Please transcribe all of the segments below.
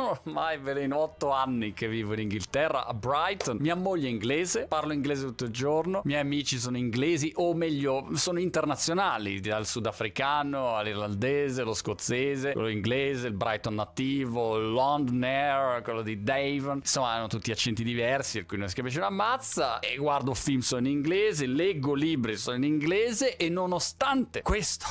Ormai ve in otto anni che vivo in Inghilterra, a Brighton. Mia moglie è inglese, parlo inglese tutto il giorno. I miei amici sono inglesi, o meglio, sono internazionali, dal sudafricano all'irlandese, lo scozzese, quello inglese, il Brighton nativo, il Londoner, quello di Devon. Insomma, hanno tutti accenti diversi, per cui non si capisce una mazza. E guardo film sono in inglese, leggo libri sono in inglese e nonostante questo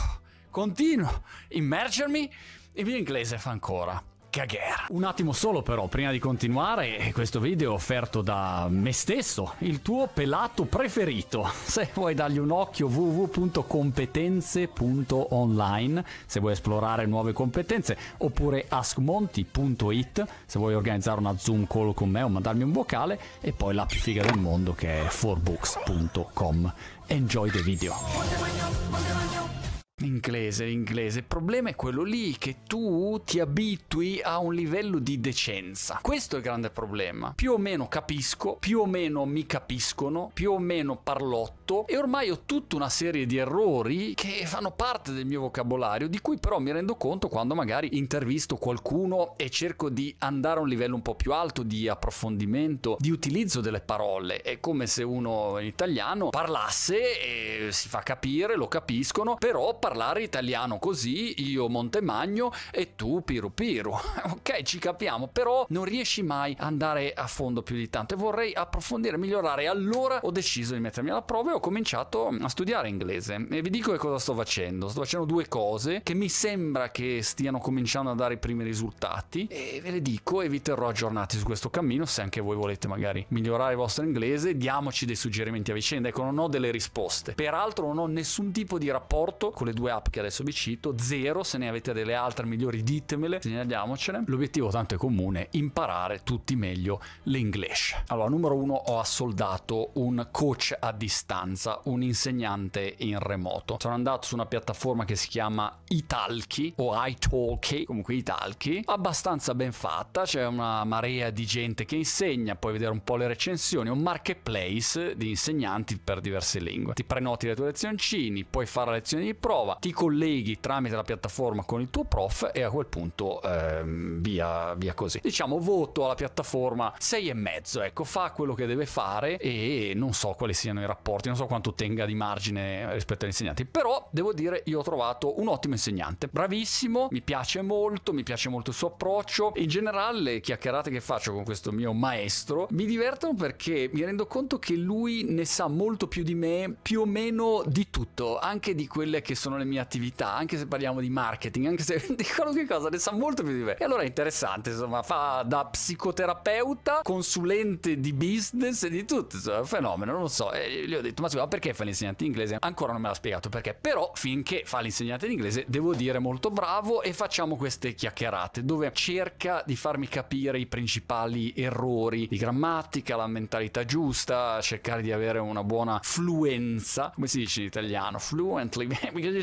continuo a immergermi, il mio inglese fa ancora Cagher. Un attimo solo però, prima di continuare, questo video è offerto da me stesso, il tuo pelato preferito. Se vuoi dargli un occhio www.competenze.online, se vuoi esplorare nuove competenze, oppure askmonti.it, se vuoi organizzare una Zoom call con me o mandarmi un vocale, e poi la più figa del mondo che è forbooks.com. Enjoy the video. L'inglese, l'inglese. Il problema è quello lì, che tu ti abitui a un livello di decenza. Questo è il grande problema. Più o meno capisco, più o meno mi capiscono, più o meno parlotto e ormai ho tutta una serie di errori che fanno parte del mio vocabolario, di cui però mi rendo conto quando magari intervisto qualcuno e cerco di andare a un livello un po' più alto di approfondimento, di utilizzo delle parole. È come se uno in italiano parlasse e si fa capire, lo capiscono, però parlare italiano così, io Montemagno e tu Piru Piru. ok, ci capiamo, però non riesci mai ad andare a fondo più di tanto e vorrei approfondire, migliorare. Allora ho deciso di mettermi alla prova e ho cominciato a studiare inglese. E vi dico che cosa sto facendo. Sto facendo due cose che mi sembra che stiano cominciando a dare i primi risultati e ve le dico e vi terrò aggiornati su questo cammino se anche voi volete magari migliorare il vostro inglese, diamoci dei suggerimenti a vicenda, ecco non ho delle risposte. Peraltro non ho nessun tipo di rapporto con le due app che adesso vi cito, zero, se ne avete delle altre migliori ditemele, segnaliamocene. L'obiettivo tanto è comune, imparare tutti meglio l'inglese. Allora, numero uno, ho assoldato un coach a distanza, un insegnante in remoto. Sono andato su una piattaforma che si chiama Italki o iTalki, comunque Italki, abbastanza ben fatta, c'è una marea di gente che insegna, puoi vedere un po' le recensioni, un marketplace di insegnanti per diverse lingue. Ti prenoti le tue lezioncini, puoi fare lezioni di prova, prova, ti colleghi tramite la piattaforma con il tuo prof e a quel punto ehm, via, via così. Diciamo voto alla piattaforma 6,5, ecco, fa quello che deve fare e non so quali siano i rapporti, non so quanto tenga di margine rispetto agli insegnanti, però devo dire io ho trovato un ottimo insegnante, bravissimo, mi piace molto, mi piace molto il suo approccio, in generale le chiacchierate che faccio con questo mio maestro mi divertono perché mi rendo conto che lui ne sa molto più di me, più o meno di tutto, anche di quelle che sono le mie attività, anche se parliamo di marketing, anche se di qualunque cosa ne sa molto più di me. E allora è interessante, insomma, fa da psicoterapeuta, consulente di business e di tutto, insomma, è un fenomeno, non lo so. E gli ho detto, ma scusa, perché fa l'insegnante in inglese? Ancora non me l'ha spiegato perché, però finché fa l'insegnante in inglese devo dire molto bravo e facciamo queste chiacchierate dove cerca di farmi capire i principali errori di grammatica, la mentalità giusta, cercare di avere una buona fluenza, come si dice in italiano, fluently,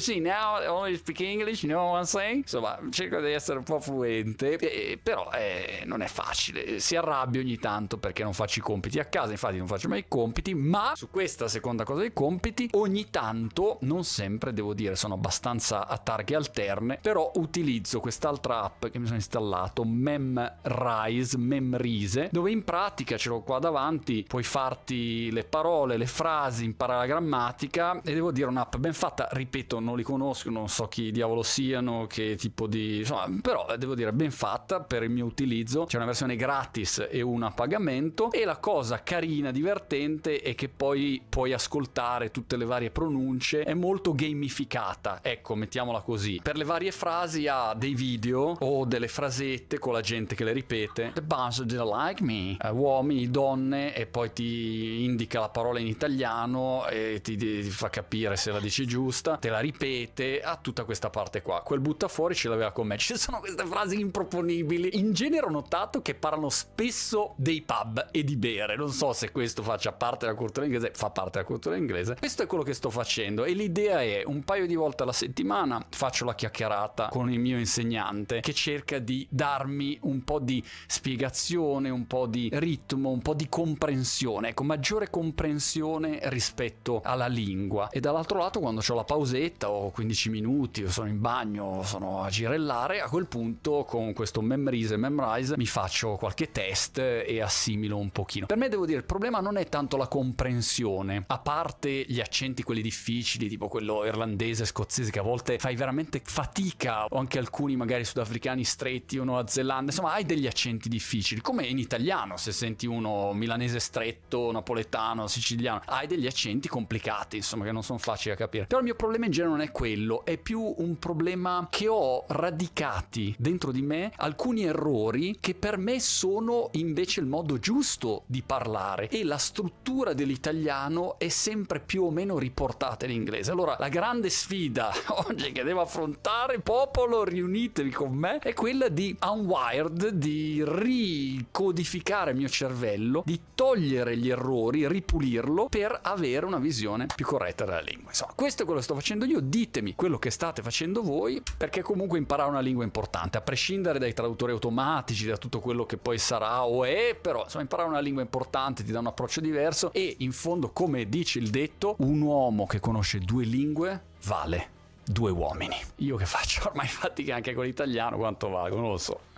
see now only speak English, you know what I'm saying? Insomma, cerco di essere un po' fluente, eh, però eh, non è facile. Si arrabbia ogni tanto perché non faccio i compiti a casa, infatti non faccio mai i compiti, ma su questa seconda cosa dei compiti, ogni tanto, non sempre devo dire, sono abbastanza a targhe alterne, però utilizzo quest'altra app che mi sono installato, Memrise, Memrise, dove in pratica ce l'ho qua davanti, puoi farti le parole, le frasi, imparare la grammatica e devo dire un'app ben fatta, ripeto, non non li conosco, non so chi diavolo siano, che tipo di... insomma, però devo dire ben fatta per il mio utilizzo, c'è una versione gratis e una a pagamento e la cosa carina, divertente è che poi puoi ascoltare tutte le varie pronunce, è molto gamificata, ecco mettiamola così. Per le varie frasi ha dei video o delle frasette con la gente che le ripete. The buzz didn't like me. Uh, uomini, donne e poi ti indica la parola in italiano e ti, ti fa capire se la dici giusta, te la ripeto sapete, a tutta questa parte qua. Quel buttafuori ce l'aveva con me. Ci sono queste frasi improponibili. In genere ho notato che parlano spesso dei pub e di bere. Non so se questo faccia parte della cultura inglese, fa parte della cultura inglese. Questo è quello che sto facendo e l'idea è un paio di volte alla settimana faccio la chiacchierata con il mio insegnante che cerca di darmi un po' di spiegazione, un po' di ritmo, un po' di comprensione, ecco, maggiore comprensione rispetto alla lingua. E dall'altro lato quando ho la pausetta 15 minuti, o sono in bagno, o sono a girellare, a quel punto con questo memorize e memorize mi faccio qualche test e assimilo un pochino. Per me devo dire, il problema non è tanto la comprensione, a parte gli accenti quelli difficili, tipo quello irlandese, scozzese, che a volte fai veramente fatica, o anche alcuni magari sudafricani stretti o Nuova Zelanda, insomma hai degli accenti difficili, come in italiano, se senti uno milanese stretto, napoletano, siciliano, hai degli accenti complicati, insomma, che non sono facili da capire. Però il mio problema in genere non è quello, è più un problema che ho radicati dentro di me alcuni errori che per me sono invece il modo giusto di parlare e la struttura dell'italiano è sempre più o meno riportata in inglese. Allora la grande sfida oggi che devo affrontare, popolo, riunitevi con me, è quella di unwired, di ricodificare il mio cervello, di togliere gli errori, ripulirlo per avere una visione più corretta della lingua. Insomma, questo è quello che sto facendo io ditemi quello che state facendo voi, perché comunque imparare una lingua è importante, a prescindere dai traduttori automatici, da tutto quello che poi sarà o è, però insomma imparare una lingua è importante, ti dà un approccio diverso e in fondo, come dice il detto, un uomo che conosce due lingue vale due uomini. Io che faccio ormai fatiche anche con l'italiano, quanto valgo, non lo so.